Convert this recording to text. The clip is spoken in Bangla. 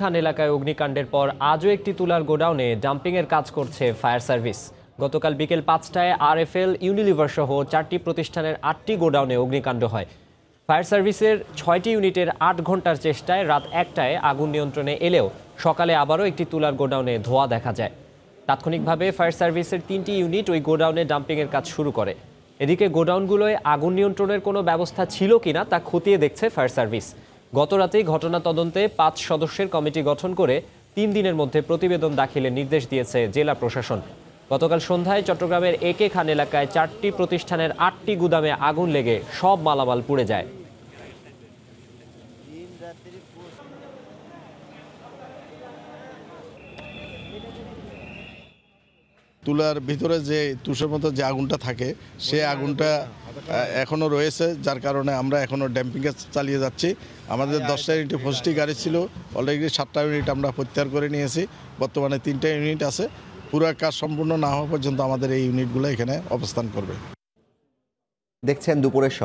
খান এলাকায় অগ্নিকাণ্ডের পর আজও একটি তুলার গোডাউনে ডাম্পিংয়ের কাজ করছে ফায়ার সার্ভিস গতকাল বিকেল পাঁচটায় আর এল ইউনিলিভার সহ চারটি প্রতিষ্ঠানের আটটি গোডাউনে অগ্নিকাণ্ড হয় ফায়ার সার্ভিসের ছয়টি ইউনিটের আট ঘন্টার চেষ্টায় রাত একটায় আগুন নিয়ন্ত্রণে এলেও সকালে আবারও একটি তুলার গোডাউনে ধোয়া দেখা যায় তাৎক্ষণিকভাবে ফায়ার সার্ভিসের তিনটি ইউনিট ওই গোডাউনে ডাম্পিংয়ের কাজ শুরু করে এদিকে গোডাউনগুলোয় আগুন নিয়ন্ত্রণের কোনো ব্যবস্থা ছিল কিনা তা খতিয়ে দেখছে ফায়ার সার্ভিস গতরাতেই ঘটনা তদন্তে পাঁচ সদস্যের কমিটি গঠন করে তিন দিনের মধ্যে প্রতিবেদন দাখিলের নির্দেশ দিয়েছে জেলা প্রশাসন গতকাল সন্ধ্যায় চট্টগ্রামের একে খান এলাকায় চারটি প্রতিষ্ঠানের আটটি গুদামে আগুন লেগে সব মালামাল পুড়ে যায় তুলার ভিতরে যে তুষের মতো যে আগুনটা থাকে সে আগুনটা এখনও রয়েছে যার কারণে আমরা এখনও ড্যাম্পিং কাজ চালিয়ে যাচ্ছি আমাদের দশটা ইউনিটে পঁচিশটি গাড়ি ছিল অলরেডি সাতটা ইউনিট আমরা প্রত্যাহার করে নিয়েছি বর্তমানে তিনটা ইউনিট আছে পুরো কাজ সম্পূর্ণ না হওয়া পর্যন্ত আমাদের এই ইউনিটগুলো এখানে অবস্থান করবে দেখছেন দুপুরের